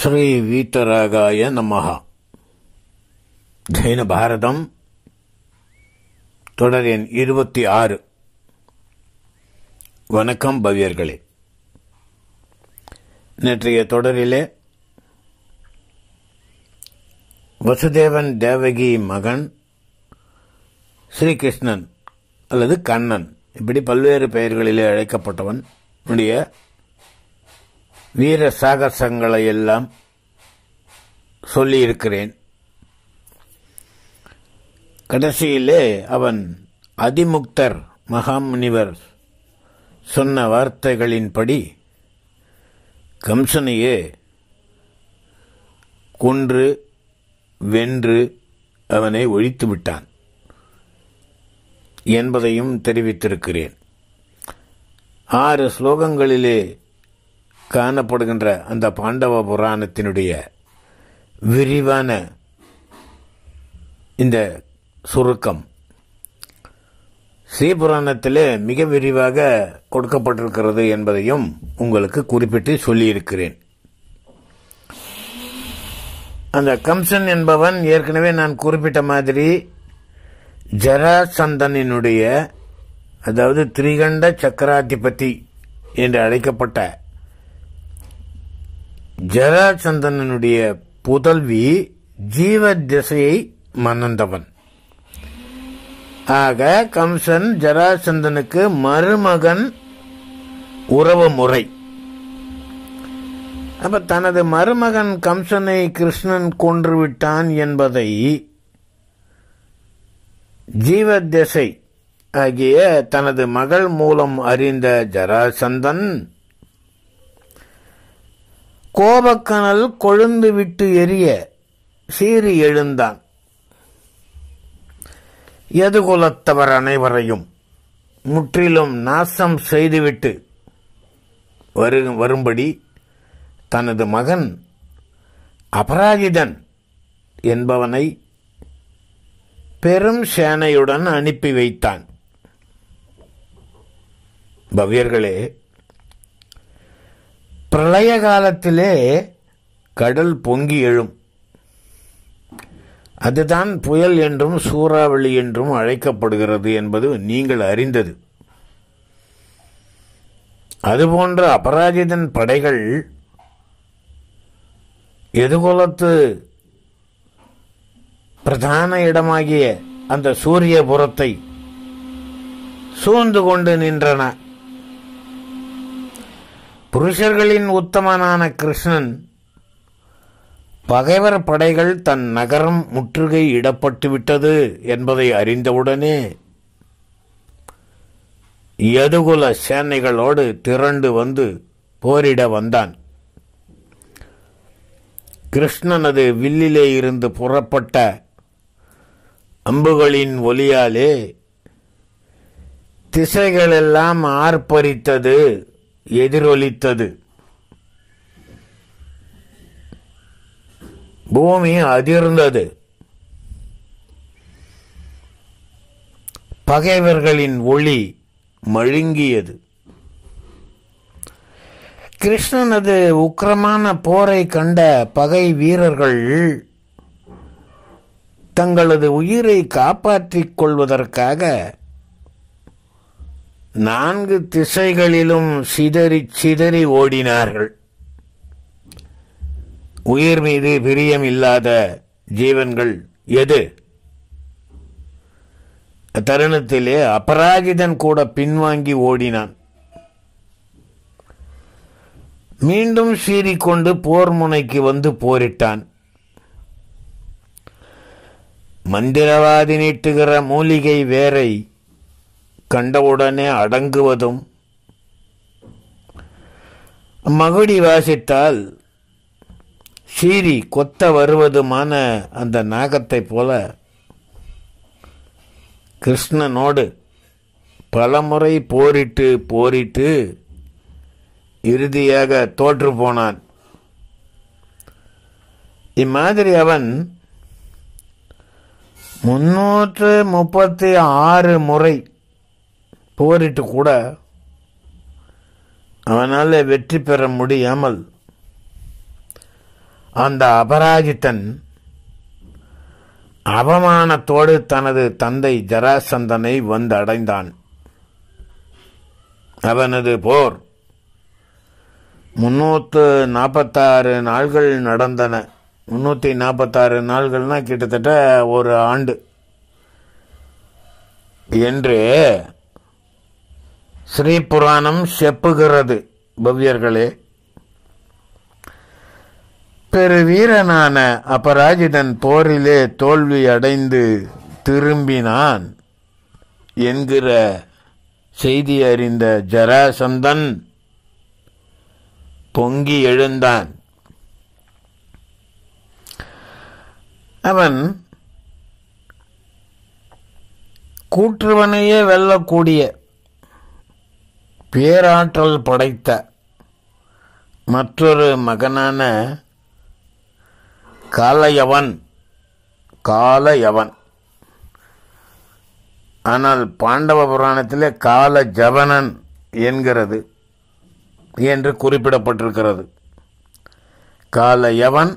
ஸ்ரீ வீத்தராகாய நமஹா ஜெயின பாரதம் தொடர் எண் இருபத்தி ஆறு வணக்கம் பவியர்களே நேற்றைய தொடரிலே வசுதேவன் தேவகி மகன் ஸ்ரீகிருஷ்ணன் அல்லது கண்ணன் இப்படி பல்வேறு பெயர்களிலே அழைக்கப்பட்டவன் உடைய வீர சாகசங்களை எல்லாம் சொல்லியிருக்கிறேன் கடைசியிலே அவன் அதிமுக்தர் மகாமுனிவர் சொன்ன வார்த்தைகளின்படி கம்சனையே கொன்று வென்று அவனை ஒழித்து விட்டான் என்பதையும் தெரிவித்திருக்கிறேன் ஆறு ஸ்லோகங்களிலே காணப்படுகின்ற அந்த பாண்டவ புராணத்தினுடைய விரிவான இந்த சுருக்கம் ஸ்ரீபுராணத்தில் மிக விரிவாக கொடுக்கப்பட்டிருக்கிறது என்பதையும் உங்களுக்கு குறிப்பிட்டு சொல்லியிருக்கிறேன் அந்த கம்சன் என்பவன் ஏற்கனவே நான் குறிப்பிட்ட மாதிரி ஜராசந்தனினுடைய அதாவது திரிகண்ட சக்கராதிபதி என்று அழைக்கப்பட்ட ஜராச்சந்தனனுடைய புதல்வி ஜீவ திசையை மணந்தவன் ஆக கம்சன் ஜராசந்தனுக்கு மருமகன் உறவு முறை அப்ப தனது மருமகன் கம்சனை கிருஷ்ணன் கொன்றுவிட்டான் என்பதை திசை ஆகிய தனது மகள் மூலம் அறிந்த ஜராசந்தன் கோபக்கனல் கொழுந்து விட்டு எரிய சீறி எழுந்தான் எதுகுலத்தவர் அனைவரையும் முற்றிலும் நாசம் செய்துவிட்டு வரு வரும்படி தனது மகன் அபராஜிதன் என்பவனை பெரும் சேனையுடன் அனுப்பி வைத்தான் பவியர்களே பிரளய காலத்திலே கடல் பொங்கி எழும் அதுதான் புயல் என்றும் சூறாவளி என்றும் அழைக்கப்படுகிறது என்பது நீங்கள் அறிந்தது அதுபோன்ற அபராஜிதன் படைகள் எதுகுலத்து பிரதான இடமாகிய அந்த சூரியபுரத்தை சூழ்ந்து கொண்டு நின்றன புருஷர்களின் உத்தமனான கிருஷ்ணன் பகைவர் படைகள் தன் நகரம் முற்றுகை இடப்பட்டுவிட்டது என்பதை அறிந்தவுடனே யதுகுல சேனைகளோடு திரண்டு வந்து போரிட வந்தான் கிருஷ்ணனது வில்லிலே இருந்து புறப்பட்ட அம்புகளின் ஒலியாலே திசைகளெல்லாம் ஆர்ப்பரித்தது எதிரொலித்தது பூமி அதிர்ந்தது பகைவர்களின் ஒளி மழுங்கியது கிருஷ்ணனது உக்கிரமான போரை கண்ட பகை வீரர்கள் தங்களது உயிரை காப்பாற்றிக் கொள்வதற்காக நான்கு திசைகளிலும் சிதறி சிதறி ஓடினார்கள் உயிர் மீது பிரியம் இல்லாத ஜீவன்கள் எது தருணத்திலே அபராஜிதன் கூட பின்வாங்கி ஓடினான் மீண்டும் சீறிக்கொண்டு போர் முனைக்கு வந்து போரிட்டான் மந்திரவாதி நீட்டுகிற மூலிகை வேரை கண்டவுடனே அடங்குவதும் மகுடி வாசித்தால் சீரி கொத்த வருவதுமான அந்த நாகத்தைப் போல கிருஷ்ணனோடு பலமுறை போரிட்டு போரிட்டு இறுதியாக தோற்று போனான் இம்மாதிரி அவன் முன்னூற்று முப்பத்தி ஆறு முறை போரிட்டு கூட அவனால் வெற்றி பெற முடியாமல் அந்த அபராஜித்தன் அவமானத்தோடு தனது தந்தை ஜராசந்தனை வந்தடைந்தான் அவனது போர் முன்னூற்று நாற்பத்தாறு நாள்கள் நடந்தன முன்னூற்றி நாற்பத்தாறு நாள்கள்னால் கிட்டத்தட்ட ஒரு ஆண்டு என்று ஸ்ரீ புராணம் செப்புகிறது பவ்யர்களே பெரு வீரனான அபராஜிதன் போரிலே தோல்வி அடைந்து திரும்பினான் என்கிற செய்தி அறிந்த ஜராசந்தன் பொங்கி எழுந்தான் அவன் கூற்றுவனையே வெல்லக்கூடிய பேராற்றல் படைத்த மற்றொரு மகனான காலையவன் காலையவன் ஆனால் பாண்டவ புராணத்தில் கால ஜவனன் என்கிறது என்று குறிப்பிடப்பட்டிருக்கிறது கால யவன்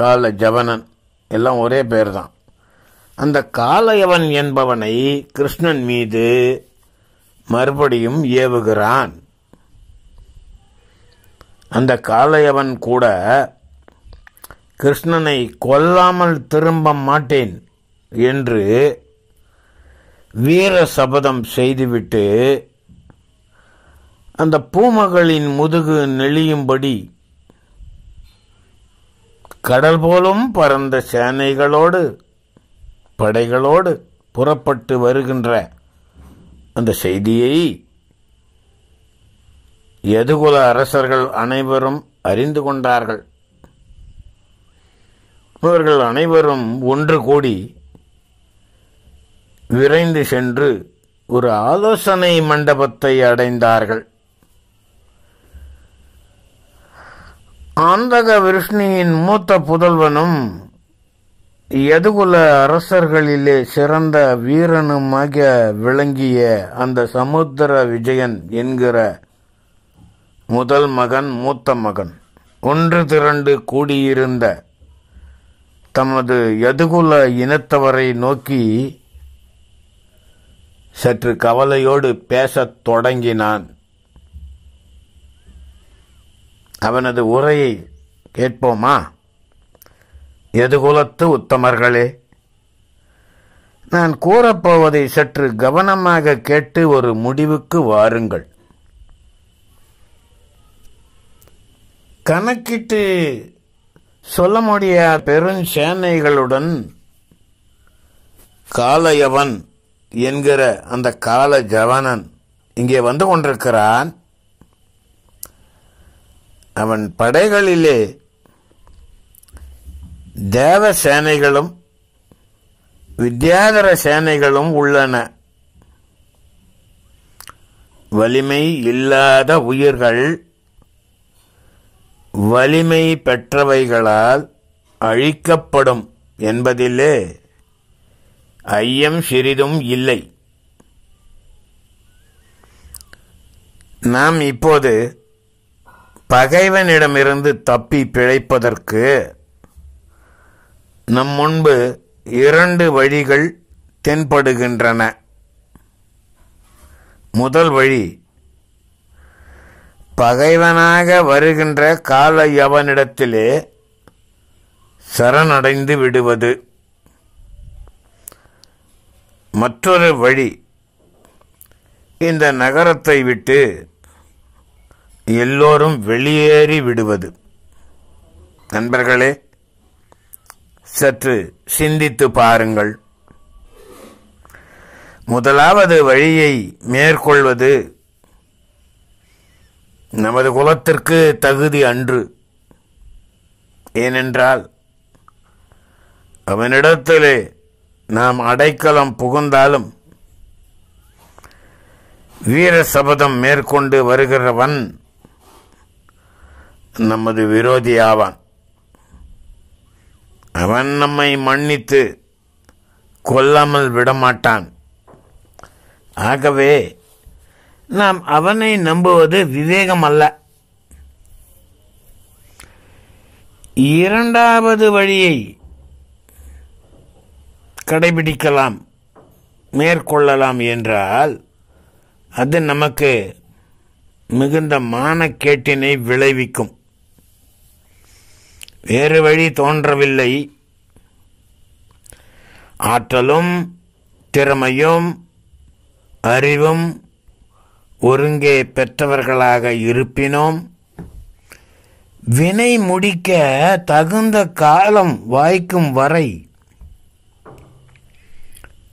கால ஜவனன் எல்லாம் ஒரே பேர் தான் அந்த காலயவன் என்பவனை கிருஷ்ணன் மீது மறுபடியும் ஏவுகிறான் அந்த காளையவன் கூட கிருஷ்ணனை கொல்லாமல் திரும்ப மாட்டேன் என்று வீர சபதம் செய்துவிட்டு அந்த பூமகளின் முதுகு நெளியும்படி கடல் போலும் பரந்த சேனைகளோடு படைகளோடு புறப்பட்டு வருகின்ற அந்த செய்தியை எதுகுல அரசர்கள் அனைவரும் அறிந்து கொண்டார்கள் இவர்கள் அனைவரும் ஒன்று கூடி விரைந்து சென்று ஒரு ஆலோசனை மண்டபத்தை அடைந்தார்கள் ஆந்தக விருஷ்ணியின் மூத்த புதல்வனும் எதுகுல அரசர்களிலே சிறந்த வீரனுமாக விளங்கிய அந்த சமுத்திர விஜயன் என்கிற முதல் மகன் மூத்த மகன் ஒன்று திரண்டு கூடியிருந்த தமது எதுகுல இனத்தவரை நோக்கி சற்று கவலையோடு பேசத் தொடங்கினான் அவனது உரையை கேட்போமா எதுகுலத்து உத்தமர்களே நான் கூறப்போவதை சற்று கவனமாக கேட்டு ஒரு முடிவுக்கு வாருங்கள் கணக்கிட்டு சொல்ல முடியாத சேனைகளுடன் காலயவன் என்கிற அந்த கால ஜவனன் இங்கே வந்து கொண்டிருக்கிறான் அவன் படைகளிலே தேவ சேனைகளும் வித்யாதர சேனைகளும் உள்ளன வலிமை இல்லாத உயிர்கள் வலிமை பெற்றவைகளால் அழிக்கப்படும் என்பதிலே ஐயம் சிறிதும் இல்லை நாம் இப்போது பகைவனிடமிருந்து தப்பி பிழைப்பதற்கு நம் முன்பு இரண்டு வழிகள் தென்படுகின்றன முதல் வழி பகைவனாக வருகின்ற கால யவனிடத்திலே சரணடைந்து விடுவது மற்றொரு வழி இந்த நகரத்தை விட்டு எல்லோரும் வெளியேறி விடுவது நண்பர்களே சற்று சிந்தித்து பாருங்கள் முதலாவது வழியை மேற்கொள்வது நமது குலத்திற்கு தகுதி அன்று ஏனென்றால் அவனிடத்திலே நாம் அடைக்கலம் புகுந்தாலும் வீர சபதம் மேற்கொண்டு வருகிறவன் நமது விரோதியாவான் அவன் நம்மை மன்னித்து கொல்லாமல் விடமாட்டான் ஆகவே நாம் அவனை நம்புவது விவேகம் அல்ல இரண்டாவது வழியை கடைபிடிக்கலாம் மேற்கொள்ளலாம் என்றால் அது நமக்கு மிகுந்த மானக்கேட்டினை விளைவிக்கும் வேறு வழி தோன்றவில்லை ஆற்றலும் திறமையும் அறிவும் ஒருங்கே பெற்றவர்களாக இருப்பினோம் வினை முடிக்க தகுந்த காலம் வாய்க்கும் வரை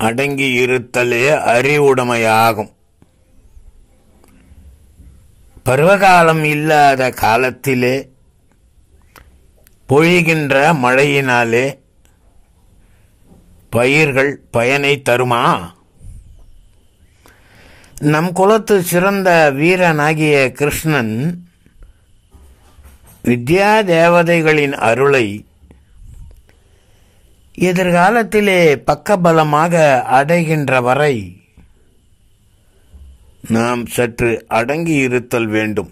அடங்கி இருத்தலே அறிவுடைமையாகும் பருவகாலம் இல்லாத காலத்திலே பொழிகின்ற மழையினாலே பயிர்கள் பயனை தருமா நம் குலத்து சிறந்த வீரனாகிய கிருஷ்ணன் வித்யா தேவதைகளின் அருளை எதிர்காலத்திலே பக்கபலமாக அடைகின்ற வரை நாம் சற்று அடங்கி இருத்தல் வேண்டும்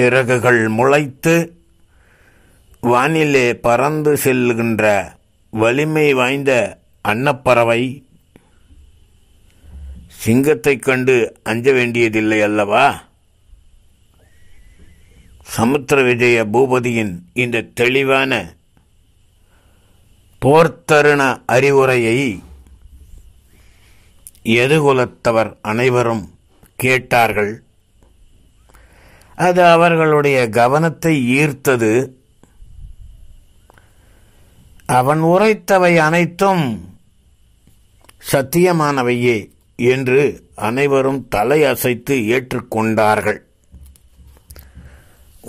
சிறகுகள் முளைத்து வானிலே பறந்து செல்கின்ற வலிமை வாய்ந்த அன்னப்பறவை சிங்கத்தைக் கண்டு அஞ்ச வேண்டியதில்லை அல்லவா சமுத்திர விஜய பூபதியின் இந்த தெளிவான போர்த்தருண அறிவுரையை எதுகுலத்தவர் அனைவரும் கேட்டார்கள் அது அவர்களுடைய கவனத்தை ஈர்த்தது அவன் உரைத்தவை அனைத்தும் சத்தியமானவையே என்று அனைவரும் தலை அசைத்து ஏற்றுக்கொண்டார்கள்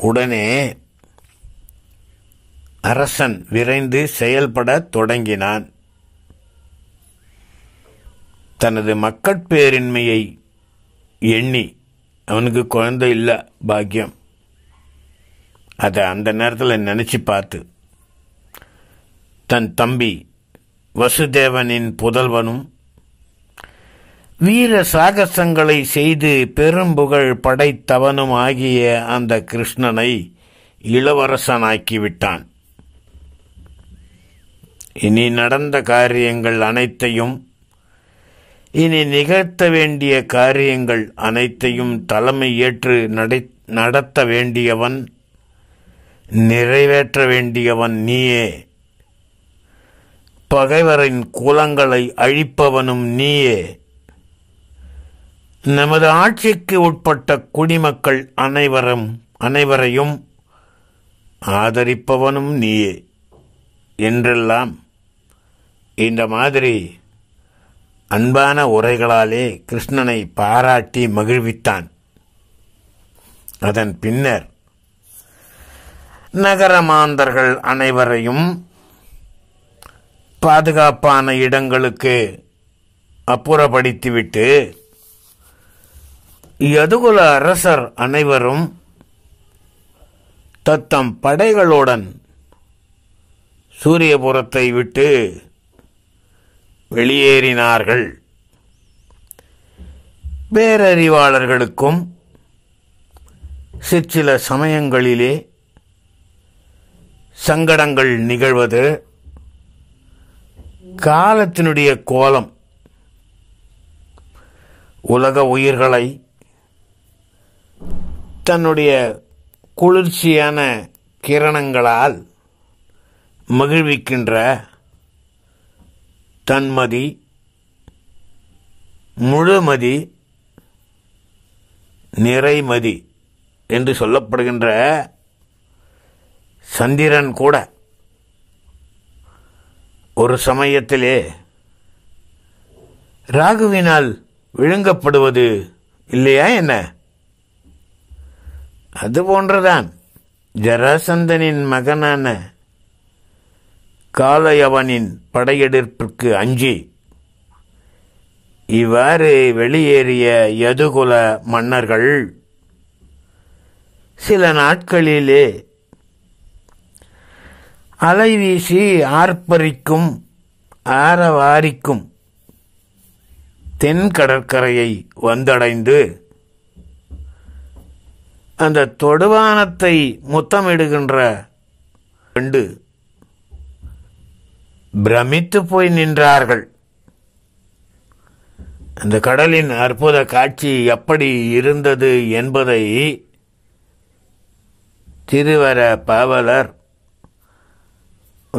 உடனே அரசன் விரைந்து செயல்பட தொடங்கினான் தனது மக்கட்பேரின்மையை எண்ணி அவனுக்கு குழந்தை இல்லை பாக்கியம் அதை அந்த நேரத்தில் நினச்சி பார்த்து தன் தம்பி வசுதேவனின் புதல்வனும் வீர சாகசங்களை செய்து பெரும்புகழ் படைத்தவனும் ஆகிய அந்த கிருஷ்ணனை இளவரசனாக்கிவிட்டான் இனி நடந்த காரியங்கள் அனைத்தையும் இனி நிகழ்த்த வேண்டிய காரியங்கள் அனைத்தையும் தலைமை ஏற்று நடை நடத்த வேண்டியவன் நிறைவேற்ற வேண்டியவன் நீயே பகைவரின் குலங்களை அழிப்பவனும் நீயே நமது ஆட்சிக்கு உட்பட்ட குடிமக்கள் அனைவரும் அனைவரையும் ஆதரிப்பவனும் நீயே என்றெல்லாம் இந்த மாதிரி அன்பான உரைகளாலே கிருஷ்ணனை பாராட்டி மகிழ்வித்தான் அதன் பின்னர் நகரமாந்தர்கள் அனைவரையும் பாதுகாப்பான இடங்களுக்கு அப்புறப்படுத்திவிட்டு யதுகுல அரசர் அனைவரும் தத்தம் படைகளுடன் சூரியபுரத்தை விட்டு வெளியேறினார்கள் பேரறிவாளர்களுக்கும் சிற்சில சமயங்களிலே சங்கடங்கள் நிகழ்வது காலத்தினுடைய கோலம் உலக உயிர்களை தன்னுடைய குளிர்ச்சியான கிரணங்களால் மகிழ்விக்கின்ற தன்மதி முழுமதி நிறைமதி என்று சொல்லப்படுகின்ற சந்திரன் கூட ஒரு சமயத்திலே ராகுவினால் விழுங்கப்படுவது இல்லையா என்ன அது போன்றுதான் ஜராசந்தனின் மகனான காளையவனின் படையெடுப்பிற்கு அஞ்சி இவ்வாறு வெளியேறிய யதுகுல மன்னர்கள் சில நாட்களிலே அலைவீசி ஆர்ப்பரிக்கும் ஆரவாரிக்கும் தென் கடற்கரையை வந்தடைந்து அந்த தொடுவானத்தை முத்தமிடுகின்ற ரெண்டு பிரமித்து போய் நின்றார்கள் அந்த கடலின் அற்புத காட்சி எப்படி இருந்தது என்பதை திருவர பாவலர்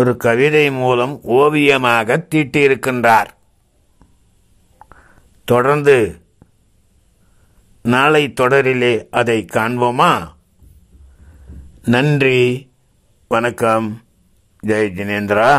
ஒரு கவிதை மூலம் ஓவியமாக தீட்டியிருக்கின்றார் தொடர்ந்து நாளை தொடரிலே அதை காண்போமா நன்றி வணக்கம் ஜெய் ஜினேந்திரா